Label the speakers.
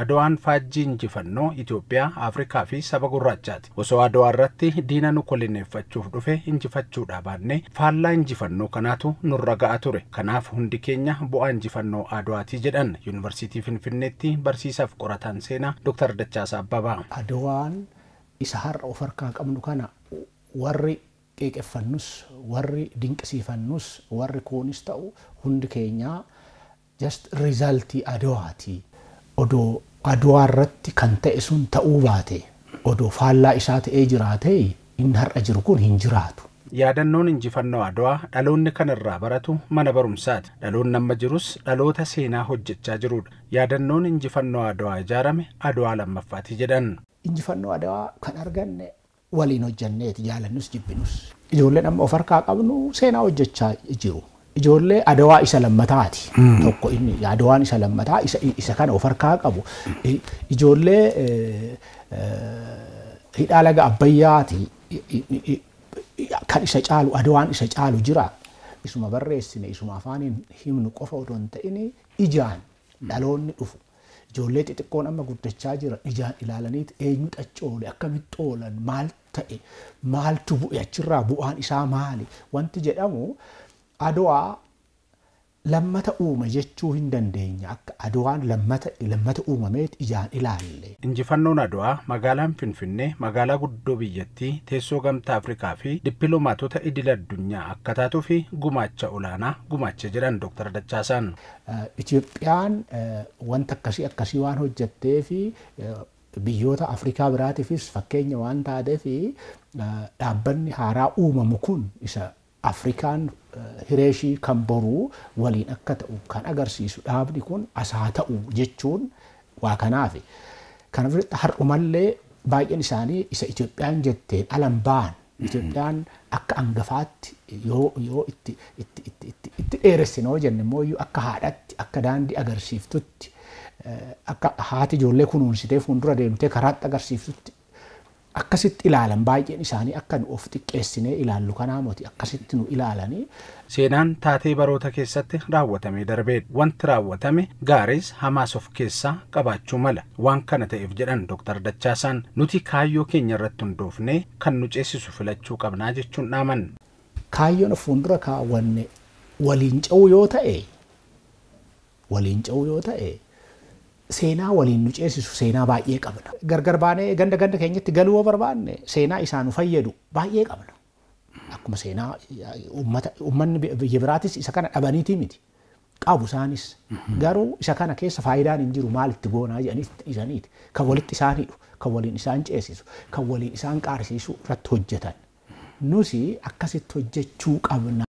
Speaker 1: Adowaan faajjii injifannoo Itoophiyaa, Afrikaa fi saba gurraachaati. Osoo Adowaa irratti diina nu dhufe injifachuudha baannee faallaa injifannoo kanaatu nurra ga'a ture. Kanaaf hundi keenya bu'aa injifannoo Adowaatii jedhan yuunivarsitii Finfinneetti barsiisaaf qorataan seenaa doktar Dachaasaa Abbabaa. Adowaan isa har'a of harkaa qabnu kana warri qeeqeffannus,
Speaker 2: warri dinqisiifannus, warri kuunis ta'u hundi keenya riizaaltii odoo aduwaa irratti kan ta'e sun ta'uu baate odoo faallaa isaa ta'ee jiraate inni har'a jiru kun hin jiraatu.
Speaker 1: Yaadannoon injifannoo Adwaa dhaloonni kanarraa baratu mana barumsaati. dhaloon amma jirus dhaloota seenaa hojjechaa jirudha. Yaadannoon injifannoo Adwaa ijaarame Adwaa lammaffaati jedhan. Injifannoo Adwaa kan arganne waliin hojjenneeti jaalannus jibbinus.
Speaker 2: Ijoolleen amma of harkaa qabnu seenaa hojjechaa jiru. ijoollee adawaa isa lammataati. Hmm. Tokko inni adawaan isa lammataa isa kana of harkaa qabu. Ijoollee eh, eh, hidhaa laga abbayyaati kan isa caalu adawaan isa caalu jira. Isuma barreessine isuma afaaniin himnu qofa otoo ijaan dhaloonni dhufu. Ijoollee xixiqqoon amma guddachaa jira ijaan ilaalaniiti eenyu xaccoolee akkamitti oolan maal ta'e maaltu bu'e achirraa bu'aan isaa maali wanti jedhamu. አድዋ ለመተ ኡመ ጀቹ ሂንደንደኛ አከ አድዋን ለመተ ኡመ ሜት እጃን ኢላለ
Speaker 1: እንጅፈኖን አድዋ መጋላን ፊንፊኔ መጋላ ጉዶ ብየቲ ቴሶ ገምታ አፍሪካ ፊ ዲፕሎማቶተ እድለ ዱኛ አከታቱ ፊ ጉማቸ ኡላና ጉማቸ ጅረን ዶክተር ደቻሳን ኢትዮጵያን ወንተ ከሲ አከሲ ዋን ሆጀቴ ፊ ብዮታ አፍሪካ ብራቲ
Speaker 2: ፊስ ፈኬኛ ዋን ታደ ፊ ዳበኒ ሃራ ኡመ ሙኩን ይሰ Afrikaan eh, hireeshii kan boruu waliin akka ta'u kan agarsiisu dhaabni kun asaa ta'u jechuun waa kanaaf. Kana birratti har'umallee baay'een isaanii isa Itoophiyaan jettee alan ba'an Itoophiyaan akka angafaatti yoo itti itti itti dheeressinoo jenne immoo akka haadhatti akka daandii agarsiiftutti eh, akka haati ijoollee kunuunsitee fuuldura deemtee karaatti agarsiiftutti
Speaker 1: akkasitti ilaalan baay'een isaanii akka nu of xiqqeessinee ilaallu kanaamoti akkasitti nu ilaalanii. Seenaan taatee baroota keessatti raawwatamee darbeedha Wanti raawwatame gaariis hamaas of keessaa qabaachuu mala. Waan kana ta'eef jedhan Dr. Dachaasaan nuti kaayyoo keenya irratti hundoofnee kan nu ceesisu filachuu qabnaa jechuun dhaaman. Kaayyoon of fuuldura kaawwanne waliin ca'uu yoo ta'e waliin
Speaker 2: yoo ta'e seenaa waliin nu ceesisu seenaa baay'ee qabna. Gargar baanee ganda ganda keenyatti galuu barbaanne seenaa isaa nu fayyadu baay'ee qabna. Akkuma seenaa uummanni biyya biraatis isa kana dhabaniitii miti. Qabu isaanis garuu isa kana keessa faayidaan hin jiru maalitti goonaa jedhaniiti. Kan walitti isaan hidhu, kan waliin isaan ceesisu, kan waliin isaan qaarsiisu irratti hojjetan. Nusi akkasitti hojjechuu qabna.